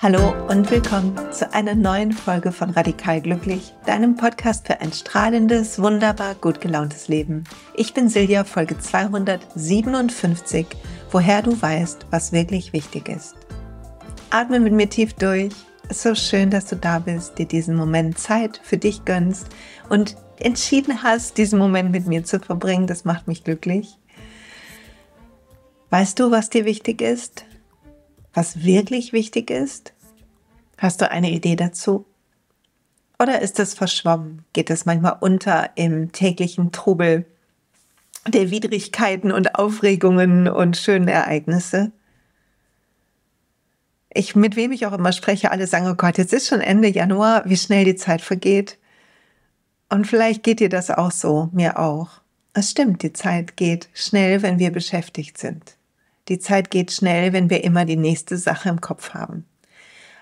Hallo und willkommen zu einer neuen Folge von Radikal Glücklich, deinem Podcast für ein strahlendes, wunderbar gut gelauntes Leben. Ich bin Silja, Folge 257, woher du weißt, was wirklich wichtig ist. Atme mit mir tief durch so schön, dass du da bist, dir diesen Moment Zeit für dich gönnst und entschieden hast, diesen Moment mit mir zu verbringen. Das macht mich glücklich. Weißt du, was dir wichtig ist? Was wirklich wichtig ist? Hast du eine Idee dazu? Oder ist es verschwommen? Geht es manchmal unter im täglichen Trubel der Widrigkeiten und Aufregungen und schönen Ereignisse? ich, mit wem ich auch immer spreche, alle sagen, oh Gott, jetzt ist schon Ende Januar, wie schnell die Zeit vergeht. Und vielleicht geht dir das auch so, mir auch. Es stimmt, die Zeit geht schnell, wenn wir beschäftigt sind. Die Zeit geht schnell, wenn wir immer die nächste Sache im Kopf haben.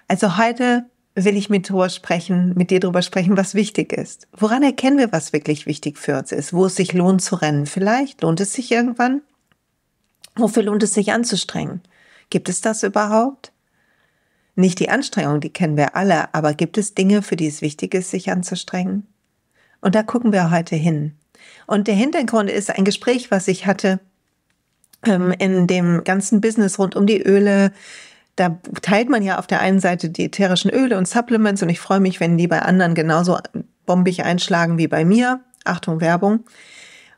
Also heute will ich mit, drüber sprechen, mit dir darüber sprechen, was wichtig ist. Woran erkennen wir, was wirklich wichtig für uns ist? Wo es sich lohnt zu rennen? Vielleicht lohnt es sich irgendwann. Wofür lohnt es sich anzustrengen? Gibt es das überhaupt? Nicht die Anstrengung, die kennen wir alle, aber gibt es Dinge, für die es wichtig ist, sich anzustrengen? Und da gucken wir heute hin. Und der Hintergrund ist ein Gespräch, was ich hatte ähm, in dem ganzen Business rund um die Öle. Da teilt man ja auf der einen Seite die ätherischen Öle und Supplements und ich freue mich, wenn die bei anderen genauso bombig einschlagen wie bei mir. Achtung, Werbung.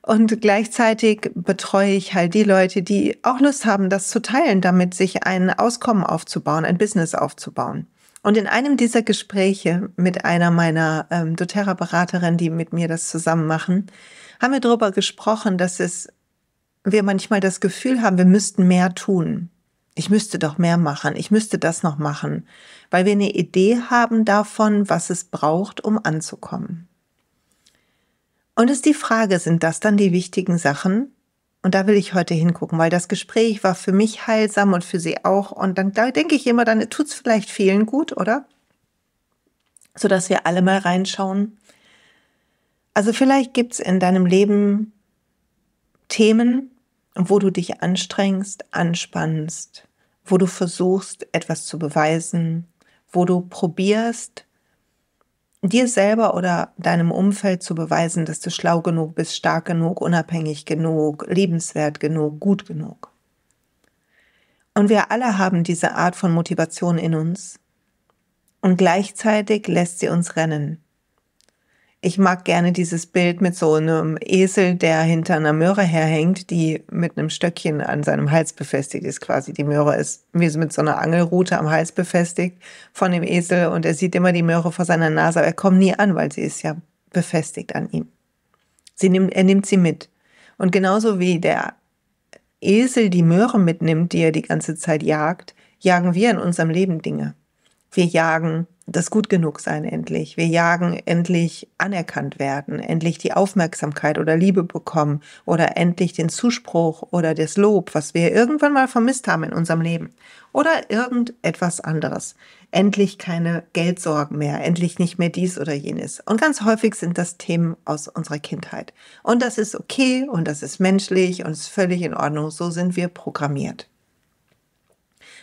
Und gleichzeitig betreue ich halt die Leute, die auch Lust haben, das zu teilen, damit sich ein Auskommen aufzubauen, ein Business aufzubauen. Und in einem dieser Gespräche mit einer meiner ähm, doterra beraterinnen die mit mir das zusammen machen, haben wir darüber gesprochen, dass es wir manchmal das Gefühl haben, wir müssten mehr tun. Ich müsste doch mehr machen, ich müsste das noch machen, weil wir eine Idee haben davon, was es braucht, um anzukommen. Und ist die Frage, sind das dann die wichtigen Sachen? Und da will ich heute hingucken, weil das Gespräch war für mich heilsam und für sie auch. Und dann da denke ich immer, dann tut es vielleicht vielen gut, oder? Sodass wir alle mal reinschauen. Also vielleicht gibt es in deinem Leben Themen, wo du dich anstrengst, anspannst, wo du versuchst, etwas zu beweisen, wo du probierst, dir selber oder deinem Umfeld zu beweisen, dass du schlau genug bist, stark genug, unabhängig genug, lebenswert genug, gut genug. Und wir alle haben diese Art von Motivation in uns. Und gleichzeitig lässt sie uns rennen ich mag gerne dieses Bild mit so einem Esel, der hinter einer Möhre herhängt, die mit einem Stöckchen an seinem Hals befestigt ist quasi. Die Möhre ist wie mit so einer Angelrute am Hals befestigt von dem Esel und er sieht immer die Möhre vor seiner Nase, aber er kommt nie an, weil sie ist ja befestigt an ihm. Sie nimmt, er nimmt sie mit. Und genauso wie der Esel die Möhre mitnimmt, die er die ganze Zeit jagt, jagen wir in unserem Leben Dinge. Wir jagen das gut genug sein endlich. Wir jagen endlich anerkannt werden, endlich die Aufmerksamkeit oder Liebe bekommen oder endlich den Zuspruch oder das Lob, was wir irgendwann mal vermisst haben in unserem Leben oder irgendetwas anderes. Endlich keine Geldsorgen mehr, endlich nicht mehr dies oder jenes. Und ganz häufig sind das Themen aus unserer Kindheit. Und das ist okay und das ist menschlich und ist völlig in Ordnung. So sind wir programmiert.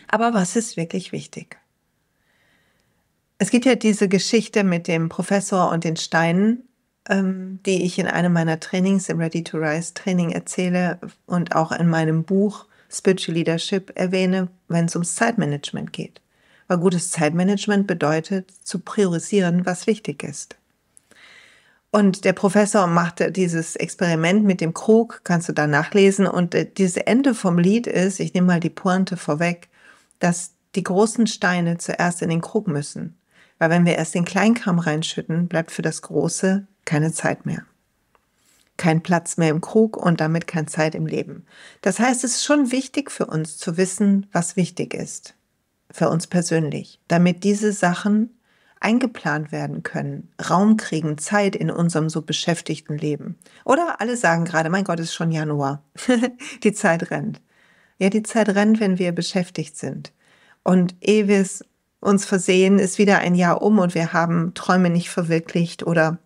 Aber was ist wirklich wichtig? Es gibt ja diese Geschichte mit dem Professor und den Steinen, ähm, die ich in einem meiner Trainings, im Ready to Rise Training erzähle und auch in meinem Buch Spiritual Leadership erwähne, wenn es ums Zeitmanagement geht. Weil gutes Zeitmanagement bedeutet, zu priorisieren, was wichtig ist. Und der Professor machte dieses Experiment mit dem Krug, kannst du da nachlesen. Und äh, dieses Ende vom Lied ist, ich nehme mal die Pointe vorweg, dass die großen Steine zuerst in den Krug müssen weil wenn wir erst den Kleinkram reinschütten, bleibt für das Große keine Zeit mehr. Kein Platz mehr im Krug und damit keine Zeit im Leben. Das heißt, es ist schon wichtig für uns zu wissen, was wichtig ist. Für uns persönlich. Damit diese Sachen eingeplant werden können, Raum kriegen, Zeit in unserem so beschäftigten Leben. Oder alle sagen gerade, mein Gott, es ist schon Januar. die Zeit rennt. Ja, die Zeit rennt, wenn wir beschäftigt sind. Und ehe wir es uns versehen, ist wieder ein Jahr um und wir haben Träume nicht verwirklicht oder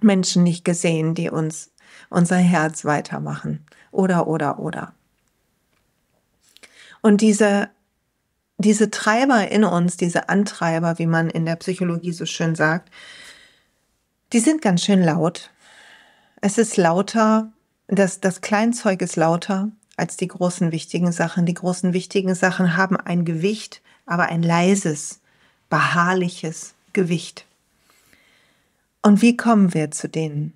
Menschen nicht gesehen, die uns unser Herz weitermachen. Oder, oder, oder. Und diese, diese Treiber in uns, diese Antreiber, wie man in der Psychologie so schön sagt, die sind ganz schön laut. Es ist lauter, das, das Kleinzeug ist lauter als die großen wichtigen Sachen. Die großen wichtigen Sachen haben ein Gewicht, aber ein leises, beharrliches Gewicht. Und wie kommen wir zu denen?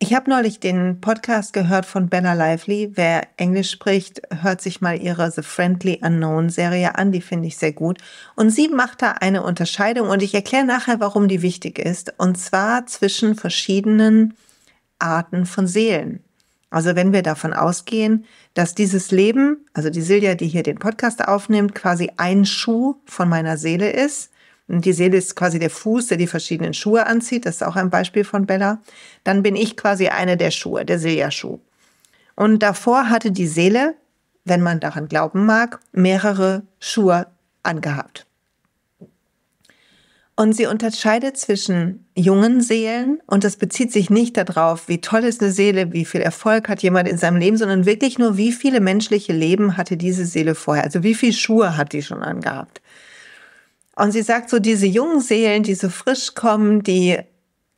Ich habe neulich den Podcast gehört von Bella Lively. Wer Englisch spricht, hört sich mal ihre The Friendly Unknown Serie an. Die finde ich sehr gut. Und sie macht da eine Unterscheidung und ich erkläre nachher, warum die wichtig ist. Und zwar zwischen verschiedenen Arten von Seelen. Also wenn wir davon ausgehen, dass dieses Leben, also die Silja, die hier den Podcast aufnimmt, quasi ein Schuh von meiner Seele ist, und die Seele ist quasi der Fuß, der die verschiedenen Schuhe anzieht, das ist auch ein Beispiel von Bella, dann bin ich quasi eine der Schuhe, der Silja-Schuh. Und davor hatte die Seele, wenn man daran glauben mag, mehrere Schuhe angehabt. Und sie unterscheidet zwischen jungen Seelen und das bezieht sich nicht darauf, wie toll ist eine Seele, wie viel Erfolg hat jemand in seinem Leben, sondern wirklich nur, wie viele menschliche Leben hatte diese Seele vorher, also wie viele Schuhe hat die schon angehabt. Und sie sagt so, diese jungen Seelen, die so frisch kommen, die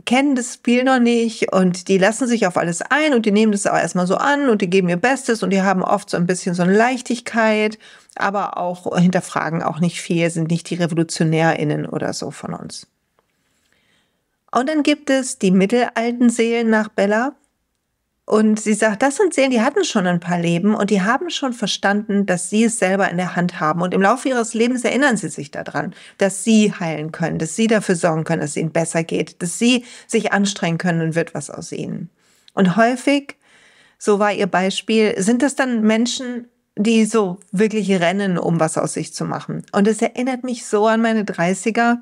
kennen das Spiel noch nicht und die lassen sich auf alles ein und die nehmen das auch erstmal so an und die geben ihr Bestes und die haben oft so ein bisschen so eine Leichtigkeit, aber auch hinterfragen auch nicht viel, sind nicht die RevolutionärInnen oder so von uns. Und dann gibt es die mittelalten Seelen nach Bella. Und sie sagt, das sind Seelen, die hatten schon ein paar Leben und die haben schon verstanden, dass sie es selber in der Hand haben. Und im Laufe ihres Lebens erinnern sie sich daran, dass sie heilen können, dass sie dafür sorgen können, dass es ihnen besser geht, dass sie sich anstrengen können und wird was aus ihnen. Und häufig, so war ihr Beispiel, sind das dann Menschen, die so wirklich rennen, um was aus sich zu machen. Und es erinnert mich so an meine 30er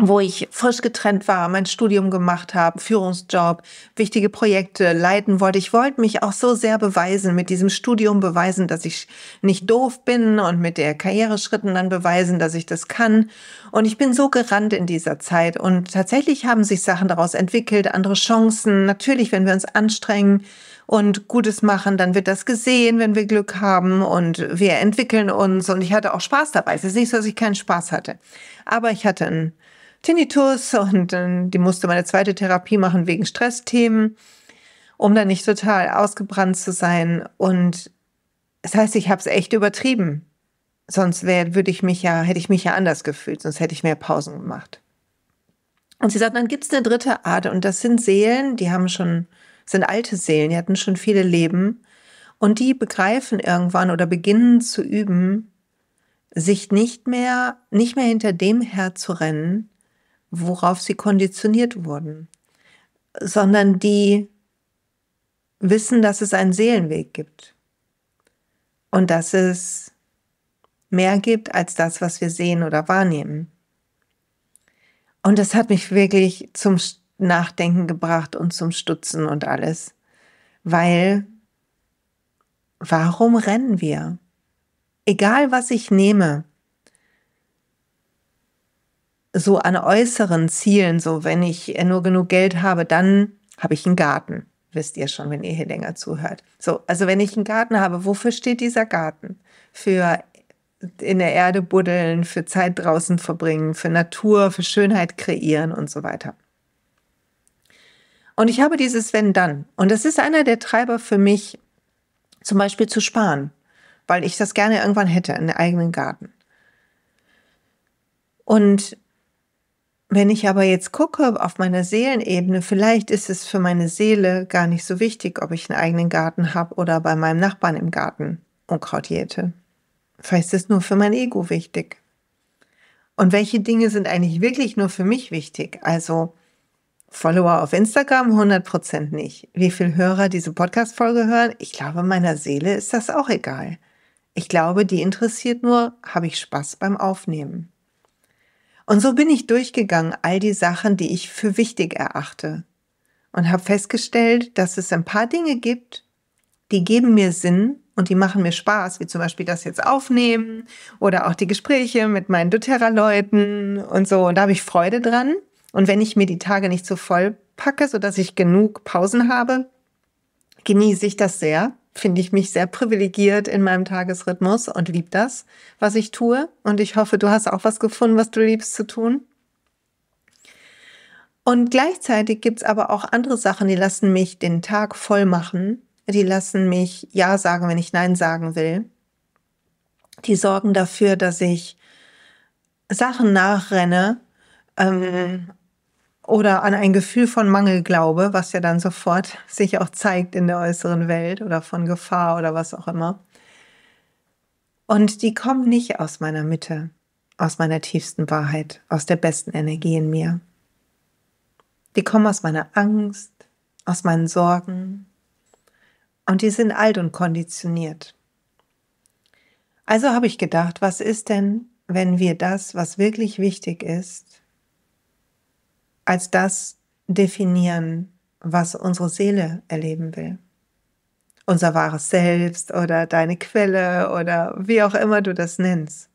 wo ich frisch getrennt war, mein Studium gemacht habe, Führungsjob, wichtige Projekte leiten wollte. Ich wollte mich auch so sehr beweisen, mit diesem Studium beweisen, dass ich nicht doof bin und mit der Karriereschritten dann beweisen, dass ich das kann. Und ich bin so gerannt in dieser Zeit und tatsächlich haben sich Sachen daraus entwickelt, andere Chancen. Natürlich, wenn wir uns anstrengen, und Gutes machen, dann wird das gesehen, wenn wir Glück haben und wir entwickeln uns und ich hatte auch Spaß dabei. Es ist nicht so, dass ich keinen Spaß hatte, aber ich hatte einen Tinnitus und äh, die musste meine zweite Therapie machen wegen Stressthemen, um dann nicht total ausgebrannt zu sein. Und das heißt, ich habe es echt übertrieben. Sonst wär, würde ich mich ja, hätte ich mich ja anders gefühlt, sonst hätte ich mehr Pausen gemacht. Und sie sagt, dann gibt es eine dritte Art und das sind Seelen, die haben schon, sind alte Seelen, die hatten schon viele Leben und die begreifen irgendwann oder beginnen zu üben, sich nicht mehr, nicht mehr hinter dem herzurennen, worauf sie konditioniert wurden, sondern die wissen, dass es einen Seelenweg gibt und dass es mehr gibt als das, was wir sehen oder wahrnehmen. Und das hat mich wirklich zum Nachdenken gebracht und zum Stutzen und alles, weil warum rennen wir? Egal was ich nehme, so an äußeren Zielen, so wenn ich äh, nur genug Geld habe, dann habe ich einen Garten. Wisst ihr schon, wenn ihr hier länger zuhört. So, also wenn ich einen Garten habe, wofür steht dieser Garten? Für in der Erde buddeln, für Zeit draußen verbringen, für Natur, für Schönheit kreieren und so weiter. Und ich habe dieses Wenn dann. Und das ist einer der Treiber für mich, zum Beispiel zu sparen, weil ich das gerne irgendwann hätte, einen eigenen Garten. Und wenn ich aber jetzt gucke auf meiner Seelenebene, vielleicht ist es für meine Seele gar nicht so wichtig, ob ich einen eigenen Garten habe oder bei meinem Nachbarn im Garten Unkraut jäte. Vielleicht ist es nur für mein Ego wichtig. Und welche Dinge sind eigentlich wirklich nur für mich wichtig? Also Follower auf Instagram 100% nicht. Wie viele Hörer diese Podcast-Folge hören? Ich glaube, meiner Seele ist das auch egal. Ich glaube, die interessiert nur, habe ich Spaß beim Aufnehmen. Und so bin ich durchgegangen, all die Sachen, die ich für wichtig erachte. Und habe festgestellt, dass es ein paar Dinge gibt, die geben mir Sinn und die machen mir Spaß, wie zum Beispiel das jetzt aufnehmen oder auch die Gespräche mit meinen doTERRA-Leuten und so. Und da habe ich Freude dran. Und wenn ich mir die Tage nicht so voll packe, sodass ich genug Pausen habe, genieße ich das sehr finde ich mich sehr privilegiert in meinem Tagesrhythmus und liebe das, was ich tue. Und ich hoffe, du hast auch was gefunden, was du liebst zu tun. Und gleichzeitig gibt es aber auch andere Sachen, die lassen mich den Tag voll machen. Die lassen mich Ja sagen, wenn ich Nein sagen will. Die sorgen dafür, dass ich Sachen nachrenne, ähm, oder an ein Gefühl von Mangelglaube, was ja dann sofort sich auch zeigt in der äußeren Welt oder von Gefahr oder was auch immer. Und die kommen nicht aus meiner Mitte, aus meiner tiefsten Wahrheit, aus der besten Energie in mir. Die kommen aus meiner Angst, aus meinen Sorgen und die sind alt und konditioniert. Also habe ich gedacht, was ist denn, wenn wir das, was wirklich wichtig ist, als das definieren, was unsere Seele erleben will. Unser wahres Selbst oder deine Quelle oder wie auch immer du das nennst.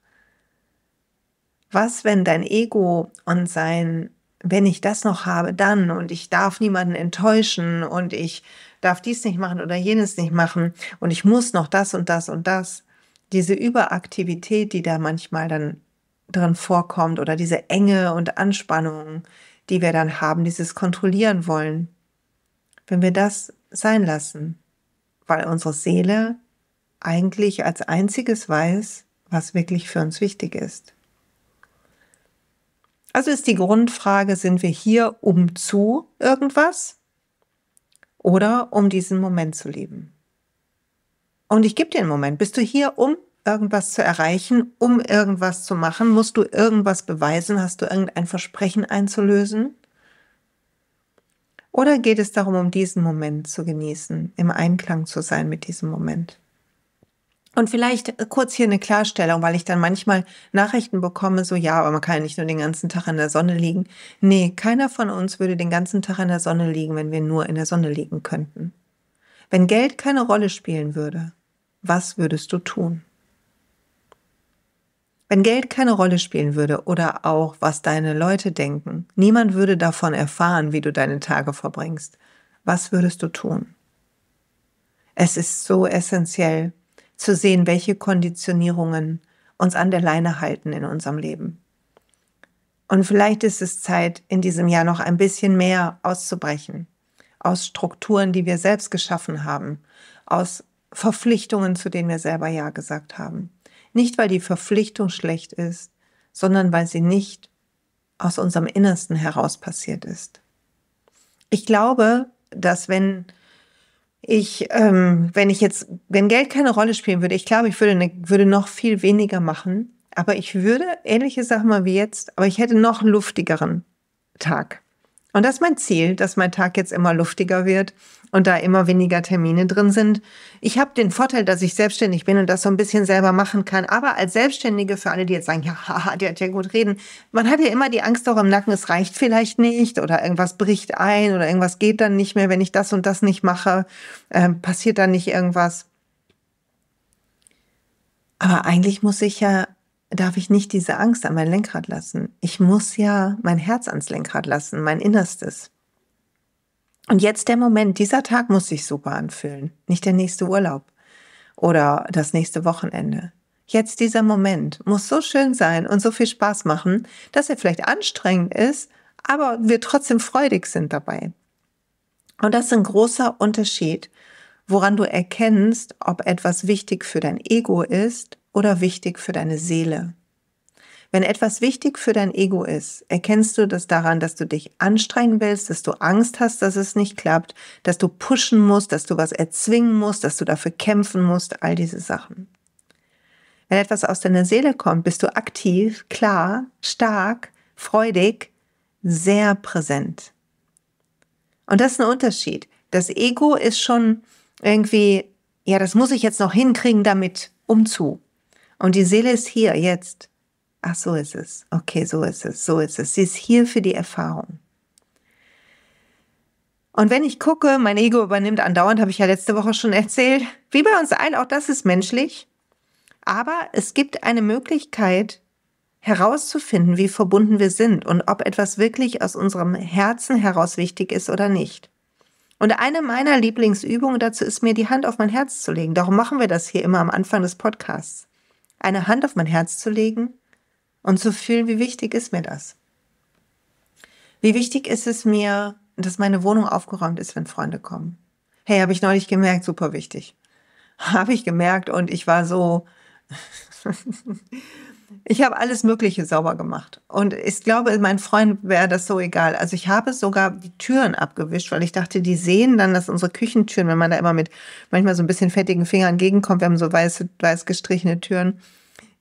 Was, wenn dein Ego und sein, wenn ich das noch habe, dann und ich darf niemanden enttäuschen und ich darf dies nicht machen oder jenes nicht machen und ich muss noch das und das und das. Diese Überaktivität, die da manchmal dann drin vorkommt oder diese Enge und Anspannung, die wir dann haben, dieses Kontrollieren wollen, wenn wir das sein lassen, weil unsere Seele eigentlich als einziges weiß, was wirklich für uns wichtig ist. Also ist die Grundfrage, sind wir hier um zu irgendwas oder um diesen Moment zu leben? Und ich gebe dir einen Moment, bist du hier, um irgendwas zu erreichen, um irgendwas zu machen? Musst du irgendwas beweisen? Hast du irgendein Versprechen einzulösen? Oder geht es darum, um diesen Moment zu genießen, im Einklang zu sein mit diesem Moment? Und vielleicht äh, kurz hier eine Klarstellung, weil ich dann manchmal Nachrichten bekomme, so ja, aber man kann ja nicht nur den ganzen Tag in der Sonne liegen. Nee, keiner von uns würde den ganzen Tag in der Sonne liegen, wenn wir nur in der Sonne liegen könnten. Wenn Geld keine Rolle spielen würde, was würdest du tun? Wenn Geld keine Rolle spielen würde oder auch, was deine Leute denken, niemand würde davon erfahren, wie du deine Tage verbringst. Was würdest du tun? Es ist so essentiell zu sehen, welche Konditionierungen uns an der Leine halten in unserem Leben. Und vielleicht ist es Zeit, in diesem Jahr noch ein bisschen mehr auszubrechen, aus Strukturen, die wir selbst geschaffen haben, aus Verpflichtungen, zu denen wir selber Ja gesagt haben. Nicht, weil die Verpflichtung schlecht ist, sondern weil sie nicht aus unserem Innersten heraus passiert ist. Ich glaube, dass wenn ich, ähm, wenn ich jetzt, wenn Geld keine Rolle spielen würde, ich glaube, ich würde, ne, würde noch viel weniger machen, aber ich würde, ähnliche Sachen mal wie jetzt, aber ich hätte noch luftigeren Tag. Und das ist mein Ziel, dass mein Tag jetzt immer luftiger wird und da immer weniger Termine drin sind. Ich habe den Vorteil, dass ich selbstständig bin und das so ein bisschen selber machen kann. Aber als Selbstständige, für alle, die jetzt sagen, ja, haha, die hat ja gut reden, man hat ja immer die Angst auch im Nacken, es reicht vielleicht nicht oder irgendwas bricht ein oder irgendwas geht dann nicht mehr, wenn ich das und das nicht mache, äh, passiert dann nicht irgendwas. Aber eigentlich muss ich ja darf ich nicht diese Angst an mein Lenkrad lassen. Ich muss ja mein Herz ans Lenkrad lassen, mein Innerstes. Und jetzt der Moment, dieser Tag muss sich super anfühlen, nicht der nächste Urlaub oder das nächste Wochenende. Jetzt dieser Moment muss so schön sein und so viel Spaß machen, dass er vielleicht anstrengend ist, aber wir trotzdem freudig sind dabei. Und das ist ein großer Unterschied, woran du erkennst, ob etwas wichtig für dein Ego ist oder wichtig für deine Seele? Wenn etwas wichtig für dein Ego ist, erkennst du das daran, dass du dich anstrengen willst, dass du Angst hast, dass es nicht klappt, dass du pushen musst, dass du was erzwingen musst, dass du dafür kämpfen musst, all diese Sachen. Wenn etwas aus deiner Seele kommt, bist du aktiv, klar, stark, freudig, sehr präsent. Und das ist ein Unterschied. Das Ego ist schon irgendwie, ja, das muss ich jetzt noch hinkriegen damit, umzu. Und die Seele ist hier, jetzt. Ach, so ist es. Okay, so ist es, so ist es. Sie ist hier für die Erfahrung. Und wenn ich gucke, mein Ego übernimmt andauernd, habe ich ja letzte Woche schon erzählt, wie bei uns allen, auch das ist menschlich. Aber es gibt eine Möglichkeit herauszufinden, wie verbunden wir sind und ob etwas wirklich aus unserem Herzen heraus wichtig ist oder nicht. Und eine meiner Lieblingsübungen dazu ist mir, die Hand auf mein Herz zu legen. Darum machen wir das hier immer am Anfang des Podcasts eine Hand auf mein Herz zu legen und zu fühlen, wie wichtig ist mir das? Wie wichtig ist es mir, dass meine Wohnung aufgeräumt ist, wenn Freunde kommen? Hey, habe ich neulich gemerkt, super wichtig. Habe ich gemerkt und ich war so, Ich habe alles Mögliche sauber gemacht. Und ich glaube, mein Freund wäre das so egal. Also ich habe sogar die Türen abgewischt, weil ich dachte, die sehen dann, dass unsere Küchentüren, wenn man da immer mit manchmal so ein bisschen fettigen Fingern gegenkommt, wir haben so weiße, weiß gestrichene Türen,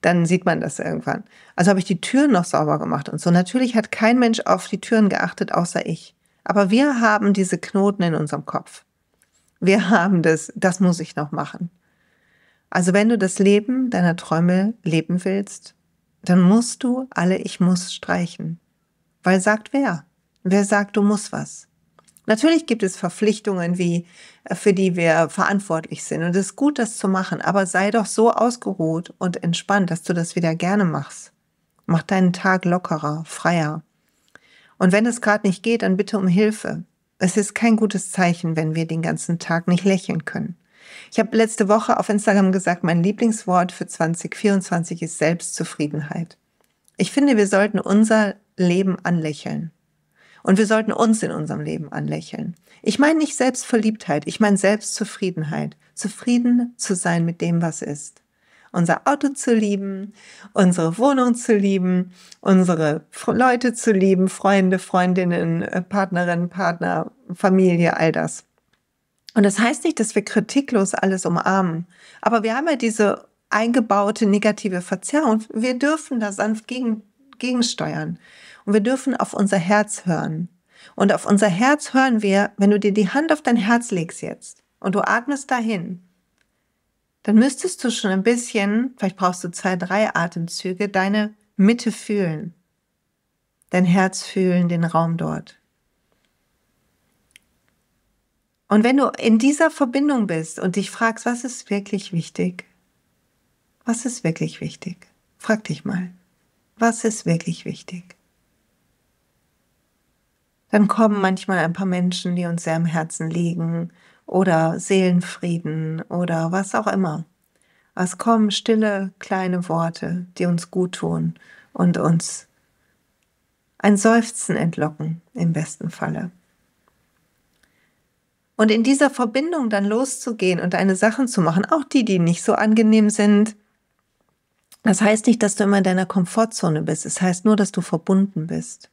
dann sieht man das irgendwann. Also habe ich die Türen noch sauber gemacht und so. Natürlich hat kein Mensch auf die Türen geachtet, außer ich. Aber wir haben diese Knoten in unserem Kopf. Wir haben das, das muss ich noch machen. Also wenn du das Leben deiner Träume leben willst, dann musst du alle Ich muss streichen. Weil sagt wer? Wer sagt, du musst was? Natürlich gibt es Verpflichtungen, wie, äh, für die wir verantwortlich sind. Und es ist gut, das zu machen. Aber sei doch so ausgeruht und entspannt, dass du das wieder gerne machst. Mach deinen Tag lockerer, freier. Und wenn es gerade nicht geht, dann bitte um Hilfe. Es ist kein gutes Zeichen, wenn wir den ganzen Tag nicht lächeln können. Ich habe letzte Woche auf Instagram gesagt, mein Lieblingswort für 2024 ist Selbstzufriedenheit. Ich finde, wir sollten unser Leben anlächeln. Und wir sollten uns in unserem Leben anlächeln. Ich meine nicht Selbstverliebtheit, ich meine Selbstzufriedenheit. Zufrieden zu sein mit dem, was ist. Unser Auto zu lieben, unsere Wohnung zu lieben, unsere Leute zu lieben, Freunde, Freundinnen, äh, Partnerinnen, Partner, Familie, all das. Und das heißt nicht, dass wir kritiklos alles umarmen. Aber wir haben ja diese eingebaute negative Verzerrung. Wir dürfen da sanft gegen, gegensteuern. Und wir dürfen auf unser Herz hören. Und auf unser Herz hören wir, wenn du dir die Hand auf dein Herz legst jetzt und du atmest dahin, dann müsstest du schon ein bisschen, vielleicht brauchst du zwei, drei Atemzüge, deine Mitte fühlen. Dein Herz fühlen, den Raum dort. Und wenn du in dieser Verbindung bist und dich fragst, was ist wirklich wichtig? Was ist wirklich wichtig? Frag dich mal, was ist wirklich wichtig? Dann kommen manchmal ein paar Menschen, die uns sehr am Herzen liegen oder Seelenfrieden oder was auch immer. Es kommen stille kleine Worte, die uns gut tun und uns ein Seufzen entlocken im besten Falle. Und in dieser Verbindung dann loszugehen und deine Sachen zu machen, auch die, die nicht so angenehm sind. Das heißt nicht, dass du immer in deiner Komfortzone bist. Es das heißt nur, dass du verbunden bist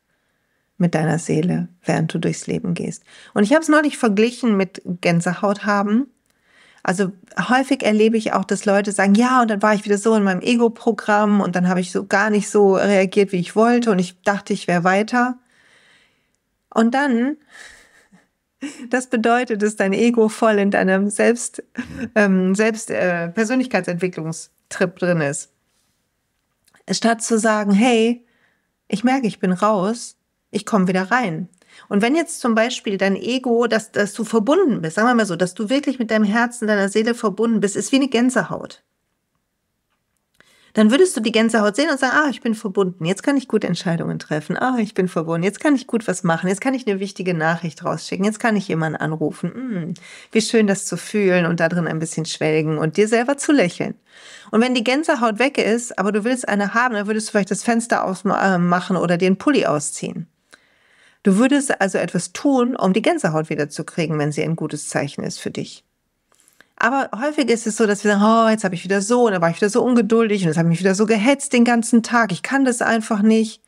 mit deiner Seele, während du durchs Leben gehst. Und ich habe es neulich verglichen mit Gänsehaut haben. Also häufig erlebe ich auch, dass Leute sagen, ja, und dann war ich wieder so in meinem Ego-Programm und dann habe ich so gar nicht so reagiert, wie ich wollte und ich dachte, ich wäre weiter. Und dann das bedeutet, dass dein Ego voll in deinem Selbst, ähm, Selbst äh, Persönlichkeitsentwicklungstrip drin ist. Statt zu sagen, hey, ich merke, ich bin raus, ich komme wieder rein. Und wenn jetzt zum Beispiel dein Ego, dass, dass du verbunden bist, sagen wir mal so, dass du wirklich mit deinem Herzen, deiner Seele verbunden bist, ist wie eine Gänsehaut dann würdest du die Gänsehaut sehen und sagen, ah, ich bin verbunden, jetzt kann ich gut Entscheidungen treffen, ah, ich bin verbunden, jetzt kann ich gut was machen, jetzt kann ich eine wichtige Nachricht rausschicken, jetzt kann ich jemanden anrufen, hm, wie schön das zu fühlen und darin ein bisschen schwelgen und dir selber zu lächeln. Und wenn die Gänsehaut weg ist, aber du willst eine haben, dann würdest du vielleicht das Fenster ausmachen oder dir einen Pulli ausziehen. Du würdest also etwas tun, um die Gänsehaut wiederzukriegen, wenn sie ein gutes Zeichen ist für dich. Aber häufig ist es so, dass wir sagen, oh, jetzt habe ich wieder so, und dann war ich wieder so ungeduldig und es hat mich wieder so gehetzt den ganzen Tag. Ich kann das einfach nicht.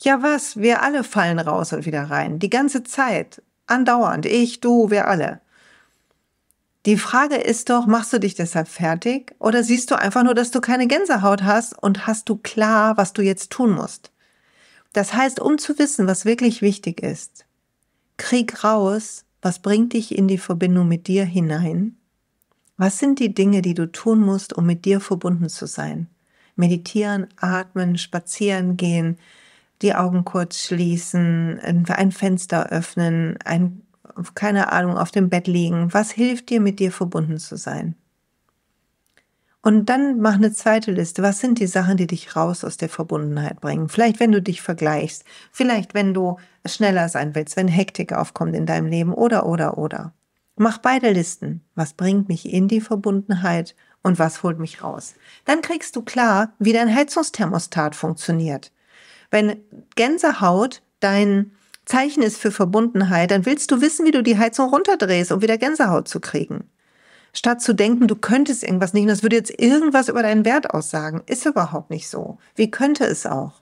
Ja, was? Wir alle fallen raus und wieder rein. Die ganze Zeit. Andauernd. Ich, du, wir alle. Die Frage ist doch, machst du dich deshalb fertig oder siehst du einfach nur, dass du keine Gänsehaut hast und hast du klar, was du jetzt tun musst? Das heißt, um zu wissen, was wirklich wichtig ist, krieg raus, was bringt dich in die Verbindung mit dir hinein was sind die Dinge, die du tun musst, um mit dir verbunden zu sein? Meditieren, atmen, spazieren gehen, die Augen kurz schließen, ein Fenster öffnen, ein, keine Ahnung, auf dem Bett liegen. Was hilft dir, mit dir verbunden zu sein? Und dann mach eine zweite Liste. Was sind die Sachen, die dich raus aus der Verbundenheit bringen? Vielleicht, wenn du dich vergleichst, vielleicht, wenn du schneller sein willst, wenn Hektik aufkommt in deinem Leben oder, oder, oder. Mach beide Listen. Was bringt mich in die Verbundenheit und was holt mich raus? Dann kriegst du klar, wie dein Heizungsthermostat funktioniert. Wenn Gänsehaut dein Zeichen ist für Verbundenheit, dann willst du wissen, wie du die Heizung runterdrehst, um wieder Gänsehaut zu kriegen. Statt zu denken, du könntest irgendwas nicht, und das würde jetzt irgendwas über deinen Wert aussagen, ist überhaupt nicht so. Wie könnte es auch?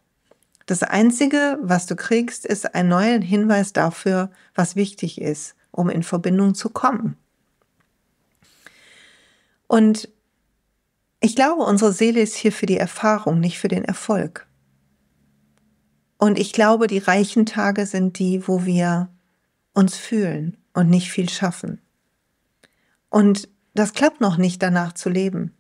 Das Einzige, was du kriegst, ist ein neuer Hinweis dafür, was wichtig ist um in Verbindung zu kommen. Und ich glaube, unsere Seele ist hier für die Erfahrung, nicht für den Erfolg. Und ich glaube, die reichen Tage sind die, wo wir uns fühlen und nicht viel schaffen. Und das klappt noch nicht, danach zu leben.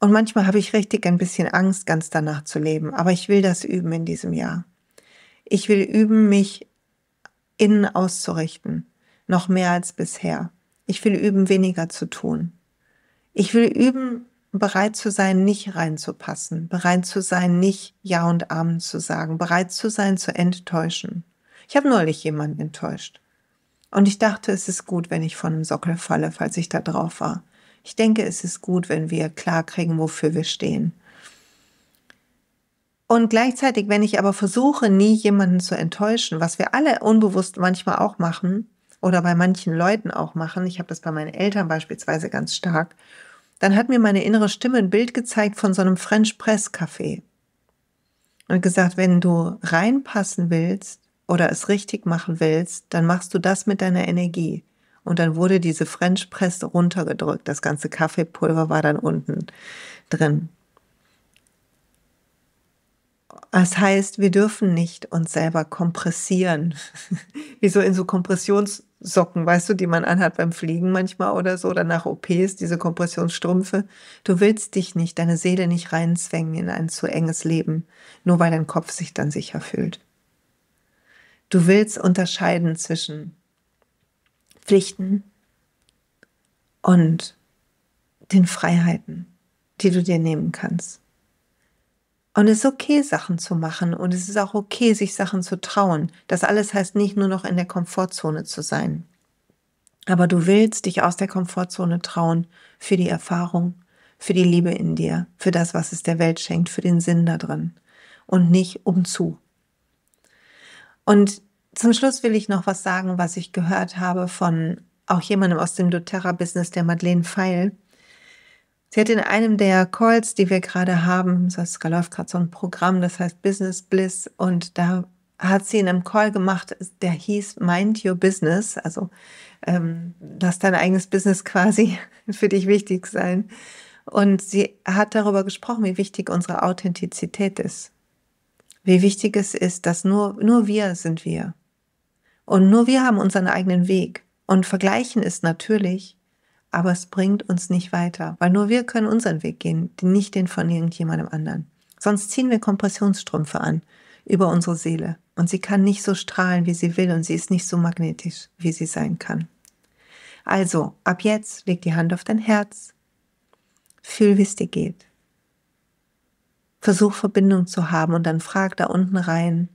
Und manchmal habe ich richtig ein bisschen Angst, ganz danach zu leben. Aber ich will das üben in diesem Jahr. Ich will üben, mich innen auszurichten noch mehr als bisher. Ich will üben, weniger zu tun. Ich will üben, bereit zu sein, nicht reinzupassen, bereit zu sein, nicht Ja und Amen zu sagen, bereit zu sein, zu enttäuschen. Ich habe neulich jemanden enttäuscht. Und ich dachte, es ist gut, wenn ich von einem Sockel falle, falls ich da drauf war. Ich denke, es ist gut, wenn wir klar kriegen, wofür wir stehen. Und gleichzeitig, wenn ich aber versuche, nie jemanden zu enttäuschen, was wir alle unbewusst manchmal auch machen, oder bei manchen Leuten auch machen, ich habe das bei meinen Eltern beispielsweise ganz stark, dann hat mir meine innere Stimme ein Bild gezeigt von so einem French Press Café und gesagt, wenn du reinpassen willst oder es richtig machen willst, dann machst du das mit deiner Energie. Und dann wurde diese French Press runtergedrückt. Das ganze Kaffeepulver war dann unten drin. Das heißt, wir dürfen nicht uns selber kompressieren, wie so in so Kompressions- Socken, weißt du, die man anhat beim Fliegen manchmal oder so, oder nach OPs, diese Kompressionsstrümpfe. Du willst dich nicht, deine Seele nicht reinzwängen in ein zu enges Leben, nur weil dein Kopf sich dann sicher fühlt. Du willst unterscheiden zwischen Pflichten und den Freiheiten, die du dir nehmen kannst. Und es ist okay, Sachen zu machen und es ist auch okay, sich Sachen zu trauen. Das alles heißt nicht nur noch in der Komfortzone zu sein. Aber du willst dich aus der Komfortzone trauen für die Erfahrung, für die Liebe in dir, für das, was es der Welt schenkt, für den Sinn da drin und nicht umzu. Und zum Schluss will ich noch was sagen, was ich gehört habe von auch jemandem aus dem doTERRA-Business, der Madeleine Feil. Sie hat in einem der Calls, die wir gerade haben, Saskia läuft gerade so ein Programm, das heißt Business Bliss, und da hat sie in einem Call gemacht, der hieß Mind Your Business, also ähm, lass dein eigenes Business quasi für dich wichtig sein. Und sie hat darüber gesprochen, wie wichtig unsere Authentizität ist. Wie wichtig es ist, dass nur, nur wir sind wir. Und nur wir haben unseren eigenen Weg. Und vergleichen ist natürlich, aber es bringt uns nicht weiter, weil nur wir können unseren Weg gehen, nicht den von irgendjemandem anderen. Sonst ziehen wir Kompressionsstrümpfe an über unsere Seele und sie kann nicht so strahlen, wie sie will und sie ist nicht so magnetisch, wie sie sein kann. Also, ab jetzt leg die Hand auf dein Herz, fühl, wie es dir geht. Versuch Verbindung zu haben und dann frag da unten rein,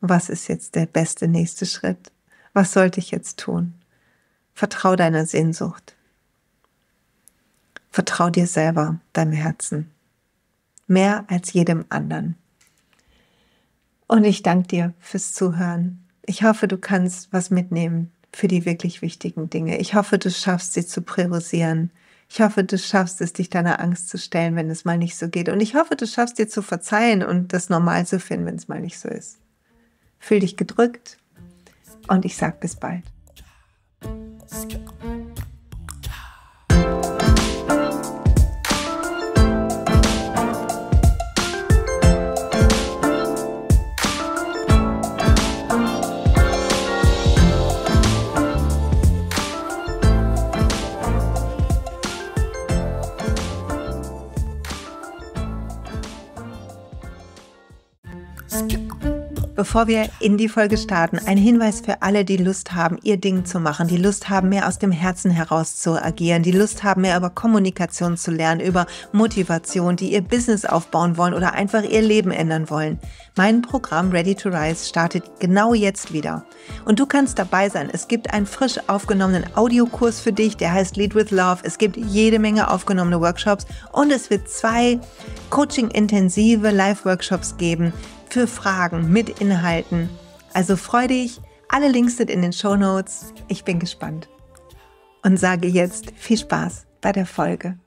was ist jetzt der beste nächste Schritt? Was sollte ich jetzt tun? Vertrau deiner Sehnsucht. Vertrau dir selber, deinem Herzen. Mehr als jedem anderen. Und ich danke dir fürs Zuhören. Ich hoffe, du kannst was mitnehmen für die wirklich wichtigen Dinge. Ich hoffe, du schaffst sie zu priorisieren. Ich hoffe, du schaffst es, dich deiner Angst zu stellen, wenn es mal nicht so geht. Und ich hoffe, du schaffst dir zu verzeihen und das normal zu finden, wenn es mal nicht so ist. Fühl dich gedrückt und ich sag bis bald. Bevor wir in die Folge starten, ein Hinweis für alle, die Lust haben, ihr Ding zu machen, die Lust haben, mehr aus dem Herzen heraus zu agieren, die Lust haben, mehr über Kommunikation zu lernen, über Motivation, die ihr Business aufbauen wollen oder einfach ihr Leben ändern wollen. Mein Programm Ready to Rise startet genau jetzt wieder. Und du kannst dabei sein. Es gibt einen frisch aufgenommenen Audiokurs für dich, der heißt Lead with Love. Es gibt jede Menge aufgenommene Workshops und es wird zwei Coaching-intensive Live-Workshops geben für Fragen mit Inhalten. Also freu dich, alle Links sind in den Show Notes. Ich bin gespannt. Und sage jetzt viel Spaß bei der Folge.